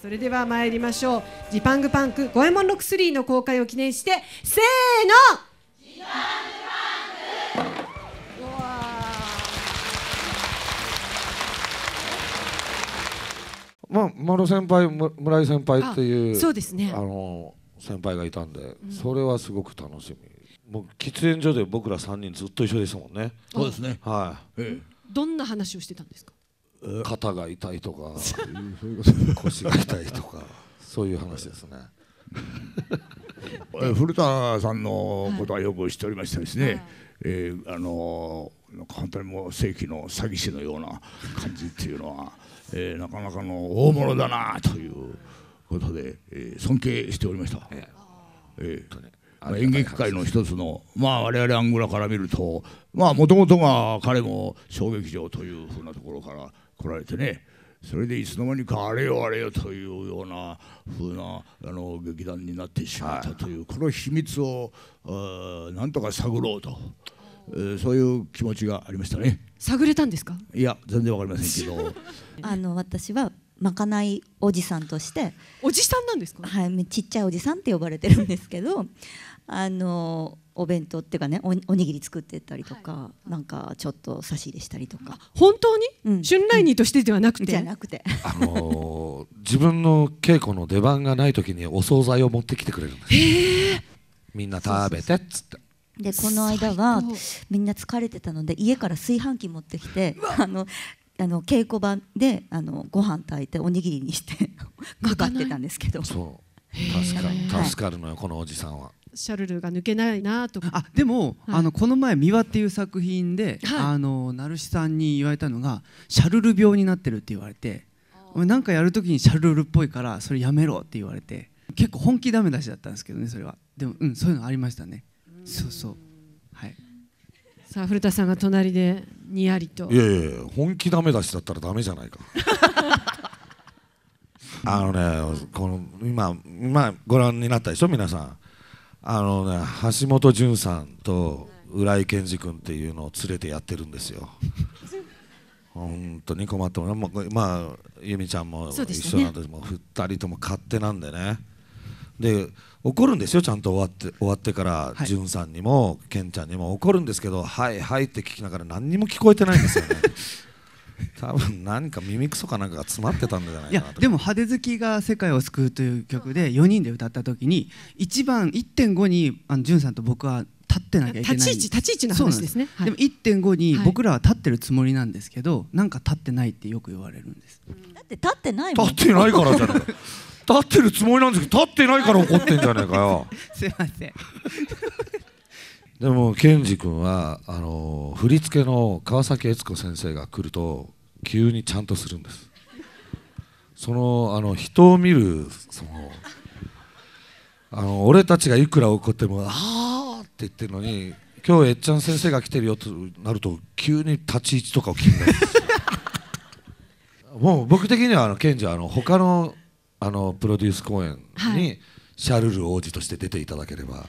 それでは参りましょうジパングパンク五右衛門ロック3の公開を記念してせーのジパングパンクまあ、丸先輩村井先輩っていうそうです、ね、あの先輩がいたんで、うん、それはすごく楽しみもう喫煙所で僕ら3人ずっと一緒ですもんねそうですねはい、ええ、どんな話をしてたんですか肩が痛いとか 腰が痛いとかそういう話ですね。古田さんのことはよく知っておりましたですね、はい、えー、あのー、本当にもう世紀の詐欺師のような感じっていうのは、えー、なかなかの大物だなということで、えー、尊敬しておりました。ええーまあ、演劇界の一つの、まあ、我々アングラから見るともともとが彼も小劇場というふうなところから来られてねそれでいつの間にかあれよあれよというような風なあの劇団になってしまったという、この秘密をなんとか探ろうと、えー、そういう気持ちがありましたね探れたんですかいや全然わかりませんけど あの私はまかないおじさんとしておじさんなんですかはいちっちゃいおじさんって呼ばれてるんですけどあのお弁当っていうかねおにぎり作ってたりとか、はい、なんかちょっと差し入れしたりとか本当に、うん、春来人としてではなくて、うん、なくて、あのー、自分の稽古の出番がない時にお惣菜を持ってきてくれるんですみんな食べてっつってでこの間はみんな疲れてたので家から炊飯器持ってきてあのあの稽古場であのご飯炊いておにぎりにして かかってたんですけどそう助かる助かるのよ、このおじさんはシャルルが抜けないなとかあでも、はい、あのこの前「三輪」っていう作品で、はい、あの成志さんに言われたのがシャルル病になってるって言われて俺なかやる時にシャルルっぽいからそれやめろって言われて結構本気ダメ出しだったんですけどねそれはでもうんそういうのありましたねそうそうはいさあ古田さんが隣でにやりといやいや本気ダメ出しだったらダメじゃないか あのねこの今、今ご覧になったでしょ皆さんあのね橋本潤さんと浦井健二君っていうのを連れてやってるんですよ。本当に困ってもままあ由美ちゃんも一緒なんですで、ね、もう2人とも勝手なんでねで怒るんですよちゃんと終わって終わってから潤、はい、さんにも健ちゃんにも怒るんですけど「はいはい」って聞きながら何にも聞こえてないんですよね。多分何か耳くそかなんかが詰まってたんじゃないかなでも「派手好きが世界を救う」という曲で4人で歌った時に1番1.5にあのんさんと僕は立ってなきゃいけない立ち位置立ち位置の話ですねでも1.5に僕らは立ってるつもりなんですけど、はい、なんか立ってないってよく言われるんですだって立ってないもん立ってないからじゃない立ってるつもりなんですけど立ってないから怒ってんじゃないかよ すいませんでも健二君はあの振り付けの川崎悦子先生が来ると急にちゃんとするんですそのあの人を見るそのあの俺たちがいくら怒っても「ああ」って言ってるのに今日えっちゃん先生が来てるよとなると急に立ち位置とかを決めるもう僕的にはあの賢ンはあの他のあのプロデュース公演に、シャルル王子として出ていただければ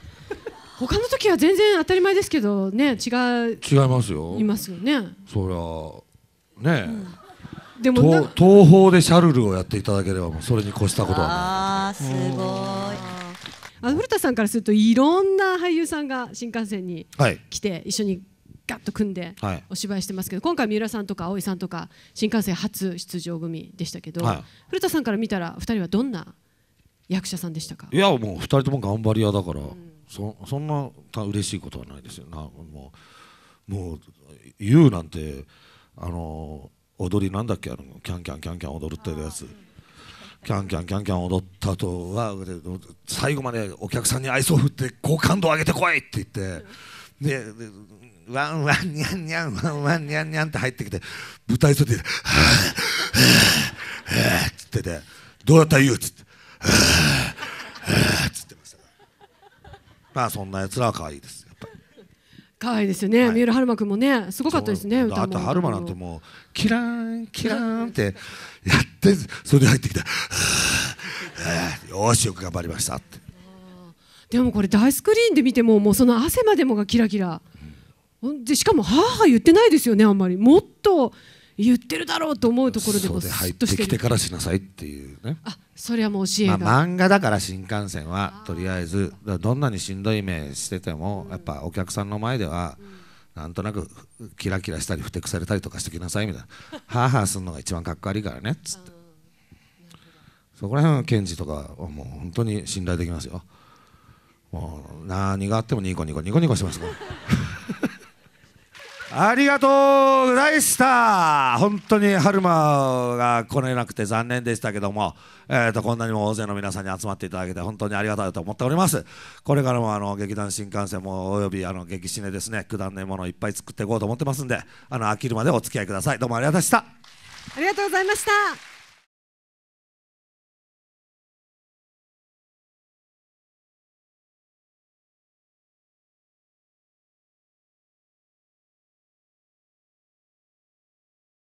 他の時は全然当たり前ですけどね違う違いますよいますよねそりゃね、うん、でも東方でシャルルをやっていただければもうそれに越したことはないああすごいあ古田さんからするといろんな俳優さんが新幹線に来て、一緒にガッと組んでお芝居してますけど、今回三浦さんとか葵さんとか新幹線初出場組でしたけど、はい、古田さんから見たら2人はどんな役者さんでしたかいやもう2人とも頑張り屋だから、うんそそんな嬉しいことはないですよなもうもう言うなんてあの踊りなんだっけあのキャンキャンキャンキャン踊るってやつキャンキャンキャンキャン踊ったとは最後までお客さんに愛想を振って好感度を上げてこいって言ってでワンワンニャンニャンワンワンニャンニャンって入ってきて舞台袖で「はあはあはあ」っつってて「どうやったら言う?」っつって「はあ」まあそんな奴らは可愛いです可愛いですよね、はい三浦春馬くんもねすごかったですねそう歌あと春馬なんてもうキラーンキラーンってやってそれで入ってきたよしよく頑張りましたってでもこれ大スクリーンで見てももうその汗までもがキラキラほんでしかも「はあはあ」言ってないですよねあんまりもっと言ってるだろうと思うところでもスッとしてきてからしなさいっていうねあそれはもう教えが、まあ、漫画だから新幹線はとりあえずどんなにしんどい目しててもやっぱお客さんの前では、なんとなくキラキラしたりふてくされたりとかしてきなさいみたいなハーハーするのが一番かっこ悪いからねっつって、そこら辺は検事とかはもう本当に信頼できますよもう何があってもニコニコニコニコしますからありがとうございま本当に春馬が来れなくて残念でしたけども、えーと、こんなにも大勢の皆さんに集まっていただけて本当にありがたいと思っておりますこれからもあの劇団新幹線もおよびあの劇シネですねくだんないものをいっぱい作っていこうと思ってますんであの飽きるまでお付き合いくださいどうもありがとうございましたありがとうございました